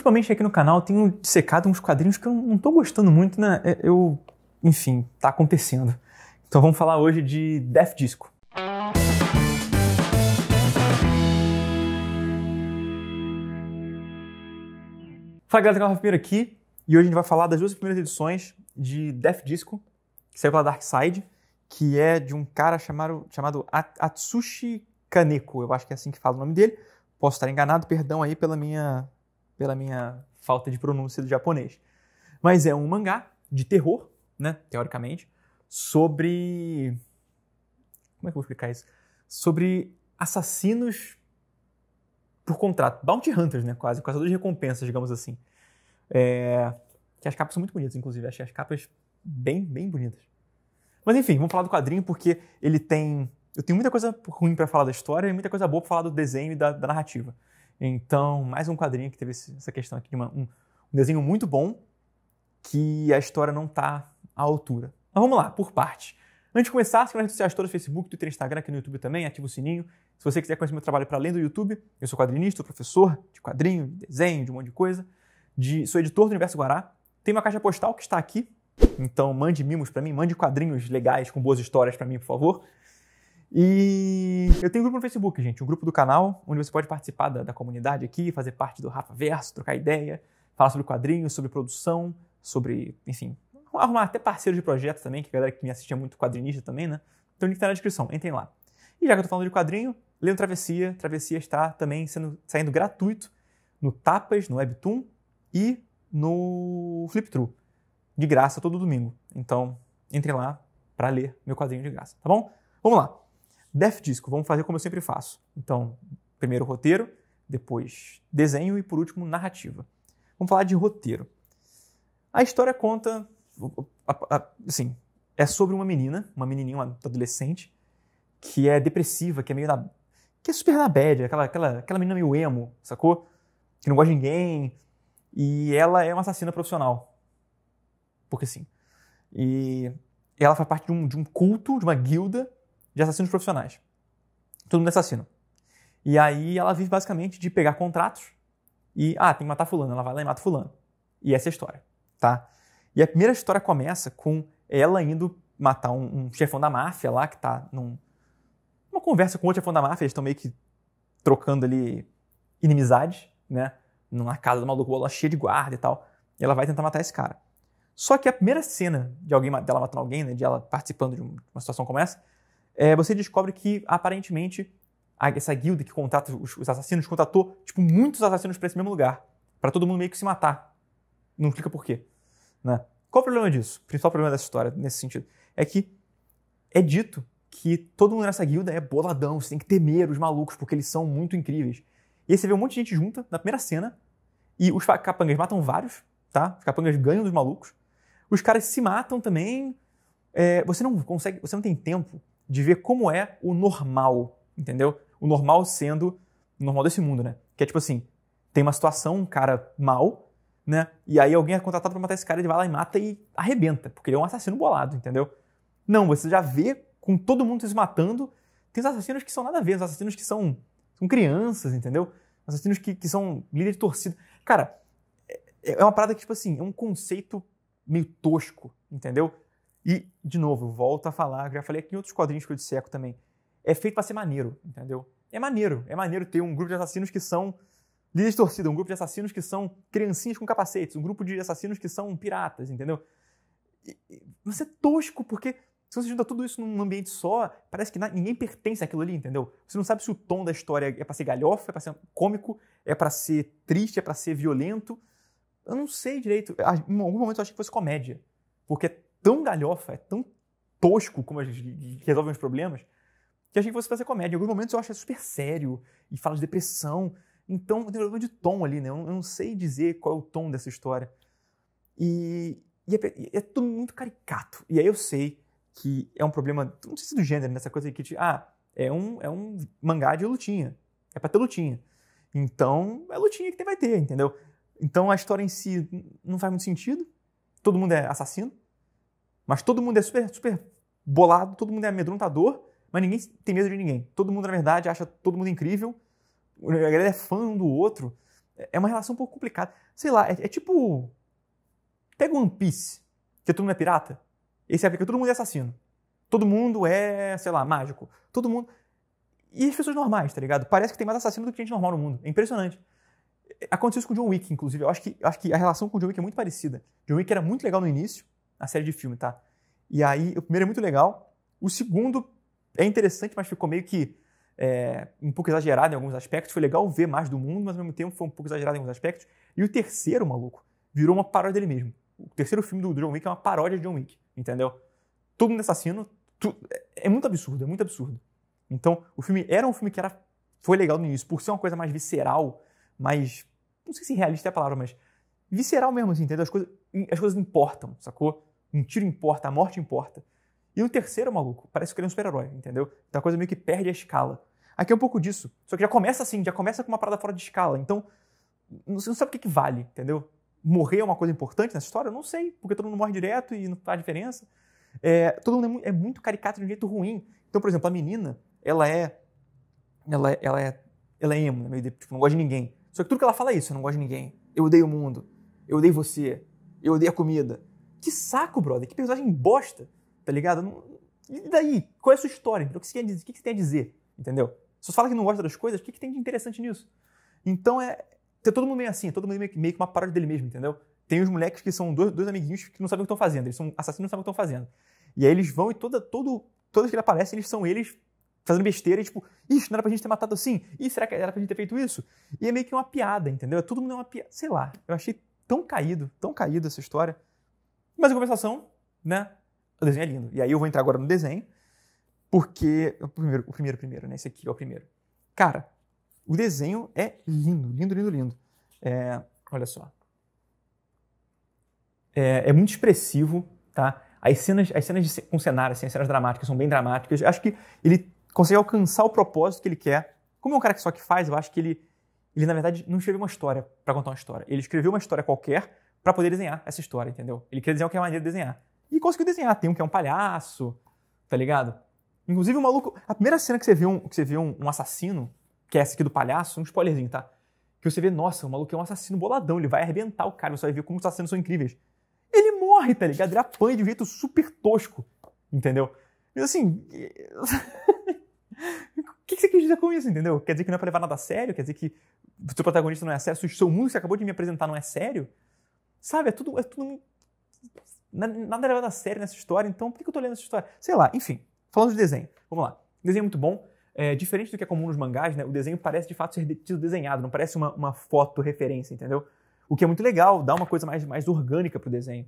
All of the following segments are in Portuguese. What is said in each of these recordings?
ultimamente aqui no canal tenho secado uns quadrinhos que eu não estou gostando muito, né? É, eu, enfim, tá acontecendo. Então vamos falar hoje de Death Disco. Fala galera, Canal Primeiro aqui e hoje a gente vai falar das duas primeiras edições de Death Disco, que saiu pela Dark Side, que é de um cara chamado, chamado Atsushi Kaneko, eu acho que é assim que fala o nome dele. Posso estar enganado, perdão aí pela minha pela minha falta de pronúncia do japonês. Mas é um mangá de terror, né, teoricamente, sobre como é que eu vou explicar isso? Sobre assassinos por contrato, bounty hunters, né, quase, caçadores de recompensas, digamos assim. É... que as capas são muito bonitas, inclusive, achei as capas bem, bem bonitas. Mas enfim, vamos falar do quadrinho porque ele tem eu tenho muita coisa ruim para falar da história e muita coisa boa para falar do desenho e da, da narrativa. Então, mais um quadrinho que teve essa questão aqui de uma, um, um, desenho muito bom que a história não está à altura. Mas vamos lá, por parte. Antes de começar, siga nas redes sociais todas, Facebook, Twitter, Instagram, aqui no YouTube também, ativa o sininho. Se você quiser conhecer meu trabalho para além do YouTube, eu sou quadrinista, sou professor de quadrinho, de desenho, de um monte de coisa. De, sou editor do Universo Guará. Tem uma caixa postal que está aqui. Então mande mimos para mim, mande quadrinhos legais com boas histórias para mim, por favor. E eu tenho um grupo no Facebook, gente, um grupo do canal, onde você pode participar da, da comunidade aqui, fazer parte do Rafa Verso, trocar ideia, falar sobre quadrinhos, sobre produção, sobre, enfim, arrumar até parceiros de projeto também, que a galera que me assiste é muito quadrinista também, né? Então o link tá na descrição, entrem lá. E já que eu tô falando de quadrinho, leiam Travessia. Travessia está também sendo, saindo gratuito no Tapas, no Webtoon e no True. De graça todo domingo. Então, entrem lá para ler meu quadrinho de graça, tá bom? Vamos lá. Def Disco, vamos fazer como eu sempre faço. Então, primeiro roteiro, depois desenho e por último narrativa. Vamos falar de roteiro. A história conta, assim, é sobre uma menina, uma menininha, uma adolescente, que é depressiva, que é meio na, que é super na bad, aquela, aquela, aquela menina meio emo, sacou? Que não gosta de ninguém, e ela é uma assassina profissional. Porque sim. E ela faz parte de um, de um culto, de uma guilda, de assassinos profissionais. Todo mundo é assassino. E aí ela vive basicamente de pegar contratos e, ah, tem que matar fulano. Ela vai lá e mata fulano. E essa é a história, tá? E a primeira história começa com ela indo matar um, um chefão da máfia lá que tá num, numa conversa com outro chefão da máfia. Eles estão meio que trocando ali inimizade, né? Numa casa do maluco, bola cheia de guarda e tal. E ela vai tentar matar esse cara. Só que a primeira cena de alguém dela matando alguém, né, de ela participando de uma situação como essa, é, você descobre que aparentemente essa guilda que contrata os, assassinos contratou tipo muitos assassinos para esse mesmo lugar, para todo mundo meio que se matar. Não explica por quê, né? Qual o problema disso? O principal problema dessa história nesse sentido é que é dito que todo mundo nessa guilda é boladão, você tem que temer os malucos porque eles são muito incríveis. E aí você vê um monte de gente junta na primeira cena e os capangas matam vários, tá? Os capangas ganham dos malucos. Os caras se matam também. É, você não consegue, você não tem tempo de ver como é o normal, entendeu? O normal sendo o normal desse mundo, né? Que é tipo assim, tem uma situação, um cara mal, né? E aí alguém é contratado para matar esse cara, ele vai lá e mata e arrebenta, porque ele é um assassino bolado, entendeu? Não, você já vê com todo mundo se matando, tem os assassinos que são nada a ver, os assassinos que são, são crianças, entendeu? Assassinos que, que são líder de torcida. Cara, é, é uma parada que, tipo assim, é um conceito meio tosco, entendeu? E, de novo, volto a falar, já falei aqui em outros quadrinhos que eu disseco também. É feito para ser maneiro, entendeu? É maneiro, é maneiro ter um grupo de assassinos que são líderes de torcida, um grupo de assassinos que são criancinhas com capacetes, um grupo de assassinos que são piratas, entendeu? mas é tosco, porque se você junta tudo isso num ambiente só, parece que ninguém pertence àquilo ali, entendeu? Você não sabe se o tom da história é para ser galhofa, é para ser cômico, é para ser triste, é para ser violento. Eu não sei direito. Ah, em algum momento eu achei que fosse comédia, porque tão galhofa, é tão tosco como a gente resolve os problemas, que achei que fosse fazer comédia. Em alguns momentos eu acho é super sério e fala de depressão. Então tem um problema de tom ali, né? Eu não sei dizer qual é o tom dessa história. E, e é, é, tudo muito caricato. E aí eu sei que é um problema, não sei se do gênero, nessa coisa que, ah, é um, é um mangá de lutinha. É pra ter lutinha. Então é lutinha que vai ter, entendeu? Então a história em si não faz muito sentido. Todo mundo é assassino. Mas todo mundo é super, super bolado, todo mundo é amedrontador, mas ninguém tem medo de ninguém. Todo mundo, na verdade, acha todo mundo incrível. A galera é fã um do outro. É, é uma relação um pouco complicada. Sei lá, é, é tipo. Pega One Piece, que todo mundo é pirata. Esse é porque todo mundo é assassino. Todo mundo é, sei lá, mágico. Todo mundo. E as pessoas normais, tá ligado? Parece que tem mais assassino do que gente normal no mundo. É impressionante. É, aconteceu isso com o John Wick, inclusive. Eu acho que, acho que a relação com o John Wick é muito parecida. John Wick era muito legal no início, na série de filme, tá? E aí, o primeiro é muito legal. O segundo é interessante, mas ficou meio que é, um pouco exagerado em alguns aspectos. Foi legal ver mais do mundo, mas ao mesmo tempo foi um pouco exagerado em alguns aspectos. E o terceiro, maluco, virou uma paródia dele mesmo. O terceiro filme do John Wick é uma paródia de John Wick, entendeu? Todo mundo assassino. Tu... É, é muito absurdo, é muito absurdo. Então, o filme era um filme que era, foi legal no início, por ser uma coisa mais visceral, mais. Não sei se realista é a palavra, mas. Visceral mesmo, assim, entendeu? As coisas, as coisas importam, sacou? Um tiro importa, a morte importa. E o terceiro, maluco, parece que ele é um super-herói, entendeu? Então a coisa meio que perde a escala. Aqui é um pouco disso. Só que já começa assim, já começa com uma parada fora de escala. Então, você não sabe o que, que vale, entendeu? Morrer é uma coisa importante nessa história? Eu não sei, porque todo mundo morre direto e não faz diferença. É, todo mundo é, é muito caricato de um jeito ruim. Então, por exemplo, a menina, ela é. Ela, é, ela é. Ela é emo, né, meio de, tipo, não gosta de ninguém. Só que tudo que ela fala é isso: eu não gosto de ninguém. Eu odeio o mundo. Eu odeio você. Eu odeio a comida. Que saco, brother. Que personagem bosta, tá ligado? E daí? Qual é a sua história? O que você, quer dizer? O que você tem a dizer? Entendeu? Se você fala que não gosta das coisas, o que, que tem de interessante nisso? Então é. Tem todo mundo meio assim, é todo mundo meio, meio que uma paródia dele mesmo, entendeu? Tem os moleques que são dois, dois amiguinhos que não sabem o que estão fazendo, eles são assassinos não sabem o que estão fazendo. E aí eles vão e toda, todo, todos que ele aparece, eles são eles fazendo besteira e tipo, isso não era pra gente ter matado assim? E será que era pra gente ter feito isso? E é meio que uma piada, entendeu? Todo mundo é uma piada. Sei lá, eu achei tão caído, tão caído essa história. Mas em compensação, né? O desenho é lindo. E aí eu vou entrar agora no desenho, porque. É o primeiro, o primeiro, primeiro, né? Esse aqui é o primeiro. Cara, o desenho é lindo, lindo, lindo, lindo. É, olha só. É, é, muito expressivo, tá? As cenas, as cenas de, com cenário, assim, as cenas dramáticas são bem dramáticas. Eu acho que ele consegue alcançar o propósito que ele quer. Como é um cara que só que faz, eu acho que ele, ele na verdade, não escreveu uma história para contar uma história. Ele escreveu uma história qualquer para poder desenhar essa história, entendeu? Ele queria desenhar o que é de desenhar. E conseguiu desenhar. Tem um que é um palhaço, tá ligado? Inclusive, o maluco. A primeira cena que você vê um, que você vê um, um assassino, que é essa aqui do palhaço, um spoilerzinho, tá? Que você vê, nossa, o maluco é um assassino boladão, ele vai arrebentar o cara, você vai ver como os assassinos são incríveis. Ele morre, tá ligado? Ele apanha de um jeito super tosco, entendeu? E assim. O que, que você quer dizer com isso, entendeu? Quer dizer que não é pra levar nada a sério? Quer dizer que o seu protagonista não é sério? Se o seu mundo que você acabou de me apresentar não é sério? Sabe, é tudo, é tudo nada é levado a sério nessa história, então por que eu tô lendo essa história? Sei lá, enfim, falando de desenho, vamos lá. Desenho é muito bom, é, diferente do que é comum nos mangás, né, o desenho parece de fato ser desenhado, não parece uma, uma foto referência, entendeu? O que é muito legal, dá uma coisa mais, mais orgânica pro desenho,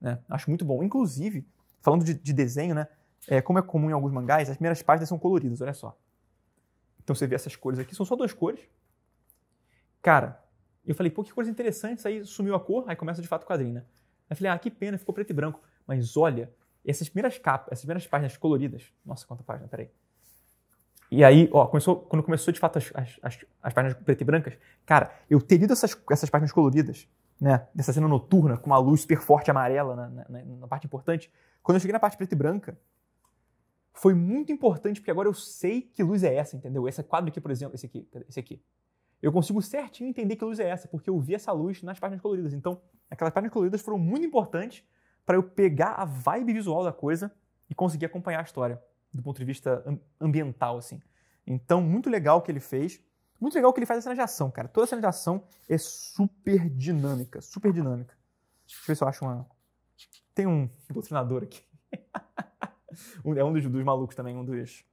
né? Acho muito bom. Inclusive, falando de, de desenho, né, é, como é comum em alguns mangás, as primeiras páginas são coloridas, olha só. Então você vê essas cores aqui, são só duas cores. Cara, e eu falei, pô, que coisa interessante, isso aí sumiu a cor, aí começa de fato o quadrinho, né? Aí falei, ah, que pena, ficou preto e branco. Mas olha, essas primeiras capas, essas primeiras páginas coloridas. Nossa, quanta página, peraí. E aí, ó, começou, quando começou de fato as, as, as páginas preto e brancas, cara, eu ter lido essas, essas páginas coloridas, né? Dessa cena noturna, com uma luz super forte amarela na, na, na parte importante. Quando eu cheguei na parte preto e branca, foi muito importante, porque agora eu sei que luz é essa, entendeu? Esse quadro aqui, por exemplo, esse aqui, esse aqui, eu consigo certinho entender que luz é essa, porque eu vi essa luz nas páginas coloridas. Então, aquelas páginas coloridas foram muito importantes para eu pegar a vibe visual da coisa e conseguir acompanhar a história do ponto de vista ambiental, assim. Então, muito legal o que ele fez. Muito legal o que ele faz a cena de ação, cara. Toda a cena de ação é super dinâmica, super dinâmica. Deixa eu ver se eu acho uma... Tem um doutrinador aqui. é um dos, dos malucos também, um dos,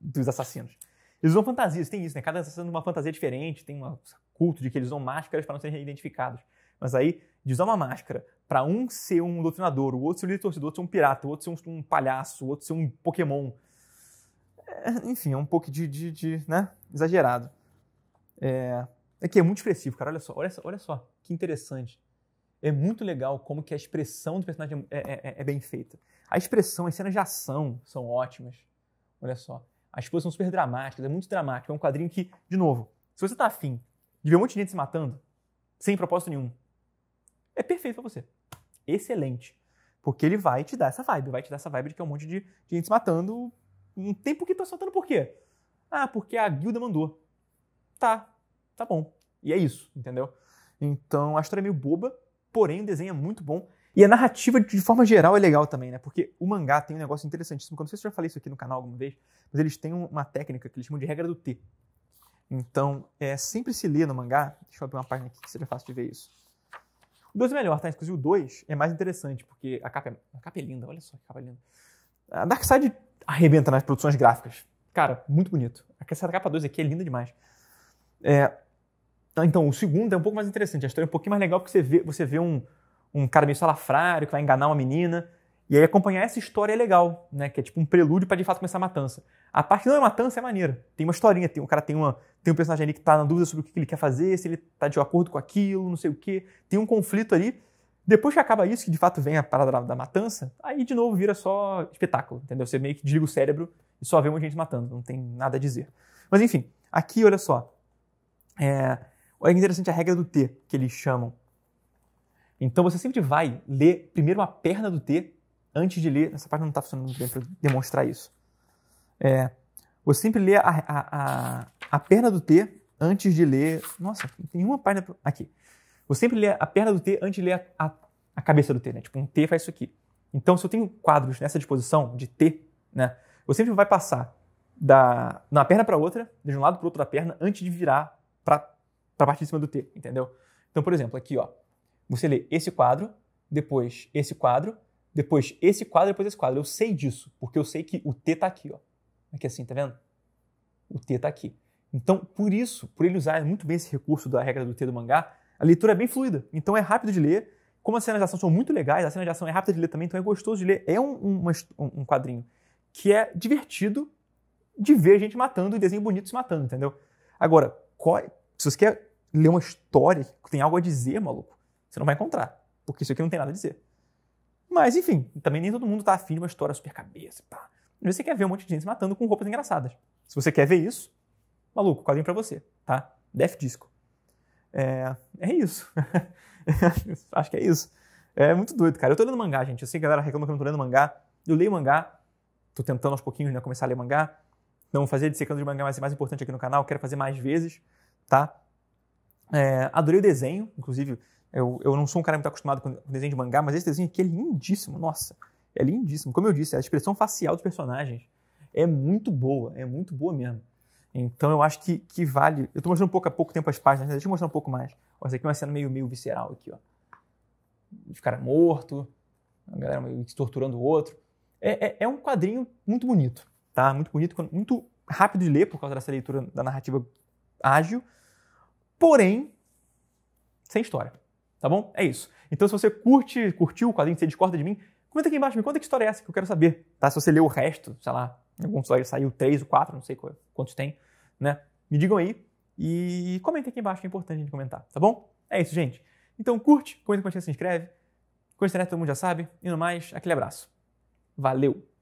dos assassinos. Eles usam fantasias, tem isso, né? Cada assassino uma fantasia diferente, tem um culto de que eles usam máscaras para não serem identificados. Mas aí, de usar uma máscara para um ser um doutrinador, o outro ser um líder torcedor, o outro ser um pirata, o outro ser um, um palhaço, o outro ser um Pokémon. É, enfim, é um pouco de, de, de né? Exagerado. É, é que é muito expressivo, cara. Olha só, olha só, olha só, que interessante. É muito legal como que a expressão do personagem é, é, é bem feita. A expressão, as cenas de ação são ótimas. Olha só. As coisas são super dramáticas, é muito dramático. É um quadrinho que, de novo, se você tá afim de ver um monte de gente se matando, sem propósito nenhum, é perfeito para você. Excelente. Porque ele vai te dar essa vibe, vai te dar essa vibe de que é um monte de, gente se matando. um tempo que tá soltando por quê? Ah, porque a guilda mandou. Tá, tá bom. E é isso, entendeu? Então a história é meio boba, porém o desenho é muito bom. E a narrativa, de forma geral, é legal também, né? Porque o mangá tem um negócio interessantíssimo. Quando não sei se eu já falei isso aqui no canal alguma vez, mas eles têm uma técnica que eles chamam de regra do T. Então, é, sempre se lê no mangá. Deixa eu abrir uma página aqui que seja fácil de ver isso. O 2 é melhor, tá? Inclusive o 2 é mais interessante, porque a capa é, a capa é linda, olha só que capa linda. A Dark Side arrebenta nas produções gráficas. Cara, muito bonito. Essa capa 2 aqui é linda demais. É, então, o segundo é um pouco mais interessante. A história é um pouquinho mais legal porque você vê, você vê um, um cara meio salafrário que vai enganar uma menina. E aí acompanhar essa história é legal, né? Que é tipo um prelúdio para de fato começar a matança. A parte que não é matança é maneira. Tem uma historinha, tem, o cara tem, uma, tem um personagem ali que tá na dúvida sobre o que ele quer fazer, se ele tá de acordo com aquilo, não sei o quê. Tem um conflito ali. Depois que acaba isso, que de fato vem a parada da, da matança, aí de novo vira só espetáculo, entendeu? Você meio que desliga o cérebro e só vê uma gente matando, não tem nada a dizer. Mas enfim, aqui olha só. É, olha é que interessante a regra do T que eles chamam então você sempre vai ler primeiro uma perna do T antes de ler. Essa página não está funcionando muito bem para demonstrar isso. É, você sempre lê a, a, a, a, perna do T antes de ler. Nossa, tem uma página. Aqui. Você sempre lê a perna do T antes de ler a, a cabeça do T, né? Tipo, um T faz isso aqui. Então, se eu tenho quadros nessa disposição de T, né? Você sempre vai passar da uma perna para outra, de um lado para o outro da perna, antes de virar para a parte de cima do T, entendeu? Então, por exemplo, aqui, ó. Você lê esse quadro, depois esse quadro, depois esse quadro, depois esse quadro. Eu sei disso, porque eu sei que o T está aqui, ó. Aqui assim, tá vendo? O T está aqui. Então, por isso, por ele usar muito bem esse recurso da regra do T do mangá, a leitura é bem fluida. Então é rápido de ler. Como as cenas de ação são muito legais, a cena de ação é rápida de ler também, então é gostoso de ler. É um, um, um quadrinho que é divertido de ver gente matando e desenho bonito se matando, entendeu? Agora, qual, é, se você quer ler uma história que tem algo a dizer, maluco, você não vai encontrar, porque isso aqui não tem nada a dizer. Mas, enfim, também nem todo mundo está afim de uma história super cabeça. Pá. você quer ver um monte de gente se matando com roupas engraçadas. Se você quer ver isso, maluco, quadrinho para você, tá? Def Disco. É, é isso. Acho que é isso. É muito doido, cara. Eu tô lendo mangá, gente. Eu sei que a galera reclama que eu não tô lendo mangá. Eu leio mangá. Tô tentando aos pouquinhos, né, começar a ler mangá. Não fazer secando de mangá vai ser mais importante aqui no canal. Quero fazer mais vezes, tá? É, adorei o desenho. Inclusive, eu, eu não sou um cara muito acostumado com desenho de mangá, mas esse desenho aqui é lindíssimo, nossa. É lindíssimo. Como eu disse, a expressão facial dos personagens é muito boa, é muito boa mesmo. Então eu acho que, que vale. Eu estou mostrando um pouco a pouco tempo as páginas, deixa eu mostrar um pouco mais. Olha, essa aqui é uma cena meio, meio visceral aqui, ó. De cara morto, a galera meio torturando o outro. É, é, é, um quadrinho muito bonito, tá? Muito bonito, muito rápido de ler por causa dessa leitura da narrativa ágil, porém, sem história. Tá bom? É isso. Então, se você curte, curtiu o quadrinho, você discorda de mim, comenta aqui embaixo, me conta que história é essa que eu quero saber, tá? Se você leu o resto, sei lá, em algum episódio saiu três ou quatro, não sei quantos tem, né? Me digam aí e comenta aqui embaixo, que é importante a gente comentar, tá bom? É isso, gente. Então, curte, comenta, com a gente se inscreve. Com a internet todo mundo já sabe. E no mais, aquele abraço. Valeu!